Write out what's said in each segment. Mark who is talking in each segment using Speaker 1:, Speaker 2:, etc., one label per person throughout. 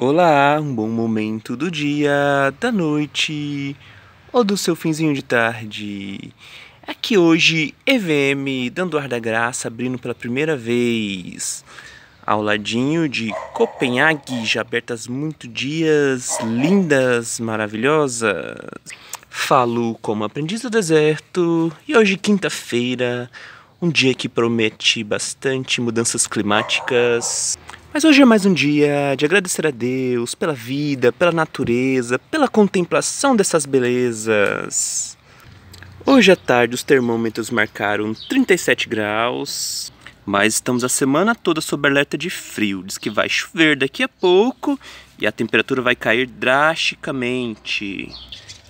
Speaker 1: Olá, um bom momento do dia, da noite ou do seu finzinho de tarde. Aqui hoje, EVM, dando ar da graça, abrindo pela primeira vez. Ao ladinho de Copenhague, já abertas muito dias, lindas, maravilhosas. Falo como aprendiz do deserto e hoje, quinta-feira, um dia que promete bastante mudanças climáticas. Mas hoje é mais um dia de agradecer a Deus pela vida, pela natureza, pela contemplação dessas belezas. Hoje à tarde os termômetros marcaram 37 graus, mas estamos a semana toda sob alerta de frio. Diz que vai chover daqui a pouco e a temperatura vai cair drasticamente.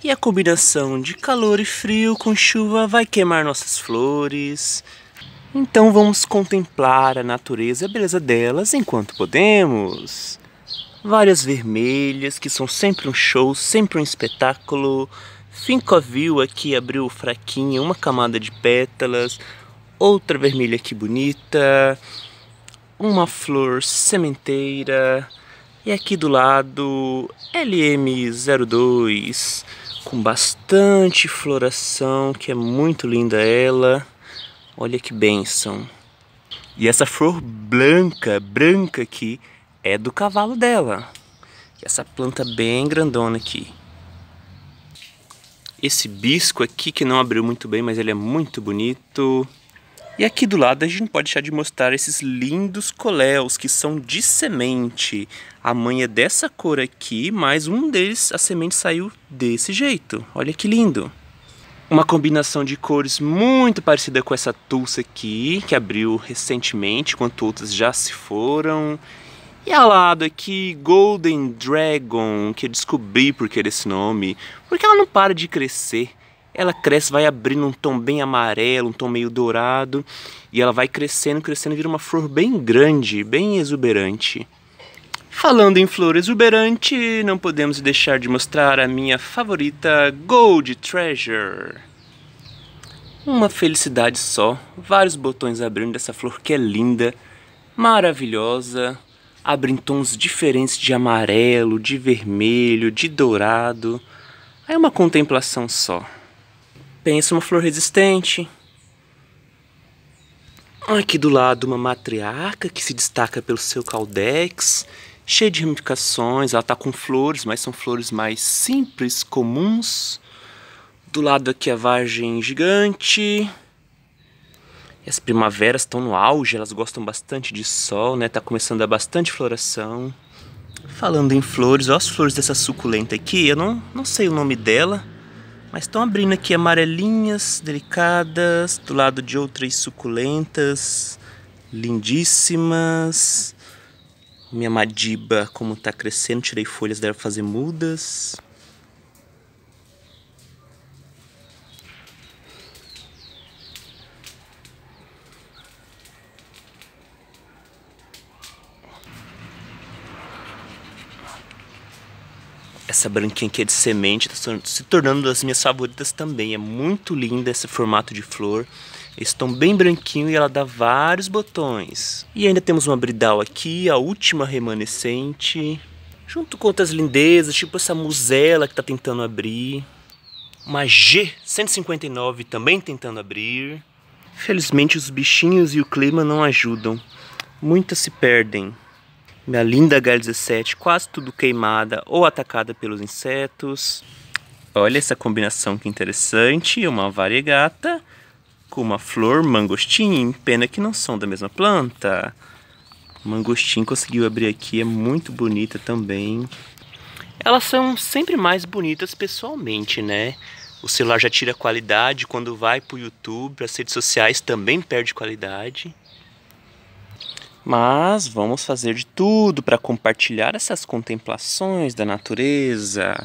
Speaker 1: E a combinação de calor e frio com chuva vai queimar nossas flores, então vamos contemplar a natureza e a beleza delas enquanto podemos. Várias vermelhas, que são sempre um show, sempre um espetáculo. Fincovil aqui abriu fraquinha, uma camada de pétalas. Outra vermelha aqui bonita. Uma flor sementeira. E aqui do lado, LM02, com bastante floração, que é muito linda ela. Olha que bênção. E essa flor branca, branca aqui, é do cavalo dela. Essa planta bem grandona aqui. Esse bisco aqui que não abriu muito bem, mas ele é muito bonito. E aqui do lado a gente não pode deixar de mostrar esses lindos coléus que são de semente. A mãe é dessa cor aqui, mas um deles a semente saiu desse jeito. Olha que lindo! uma combinação de cores muito parecida com essa Tulsa aqui, que abriu recentemente, enquanto outras já se foram. E ao lado aqui, Golden Dragon, que eu descobri por querer esse nome, porque ela não para de crescer. Ela cresce, vai abrindo um tom bem amarelo, um tom meio dourado, e ela vai crescendo, crescendo, vira uma flor bem grande, bem exuberante. Falando em flor exuberante, não podemos deixar de mostrar a minha favorita Gold Treasure. Uma felicidade só, vários botões abrindo essa flor que é linda, maravilhosa, abre em tons diferentes de amarelo, de vermelho, de dourado. É uma contemplação só. Pensa uma flor resistente. Aqui do lado uma matriarca que se destaca pelo seu caldex cheia de ramificações, ela está com flores, mas são flores mais simples, comuns. Do lado aqui a vargem gigante. E as primaveras estão no auge, elas gostam bastante de sol, né? Tá começando a bastante floração. Falando em flores, olha as flores dessa suculenta aqui, eu não, não sei o nome dela, mas estão abrindo aqui amarelinhas, delicadas, do lado de outras suculentas, lindíssimas. Minha madiba, como tá crescendo, tirei folhas deve fazer mudas. essa branquinha aqui é de semente, está se tornando das minhas favoritas também. É muito linda esse formato de flor estão bem branquinho e ela dá vários botões. E ainda temos uma bridal aqui, a última remanescente. Junto com outras lindezas, tipo essa musela que está tentando abrir. Uma G159 também tentando abrir. Felizmente os bichinhos e o clima não ajudam. Muitas se perdem. Minha linda H17 quase tudo queimada ou atacada pelos insetos. Olha essa combinação que interessante, uma variegata uma flor, mangostim, pena que não são da mesma planta. Mangostim conseguiu abrir aqui, é muito bonita também. Elas são sempre mais bonitas pessoalmente, né? O celular já tira qualidade, quando vai para o YouTube, as redes sociais também perde qualidade. Mas vamos fazer de tudo para compartilhar essas contemplações da natureza.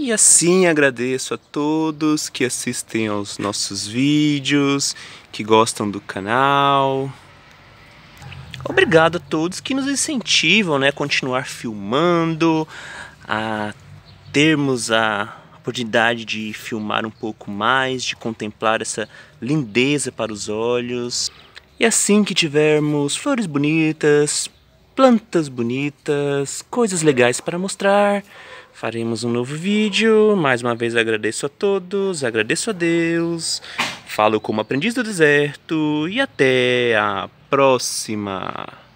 Speaker 1: E assim agradeço a todos que assistem aos nossos vídeos, que gostam do canal. Obrigado a todos que nos incentivam né, a continuar filmando, a termos a oportunidade de filmar um pouco mais, de contemplar essa lindeza para os olhos. E assim que tivermos flores bonitas, plantas bonitas, coisas legais para mostrar, faremos um novo vídeo. Mais uma vez agradeço a todos, agradeço a Deus, falo como aprendiz do deserto e até a próxima!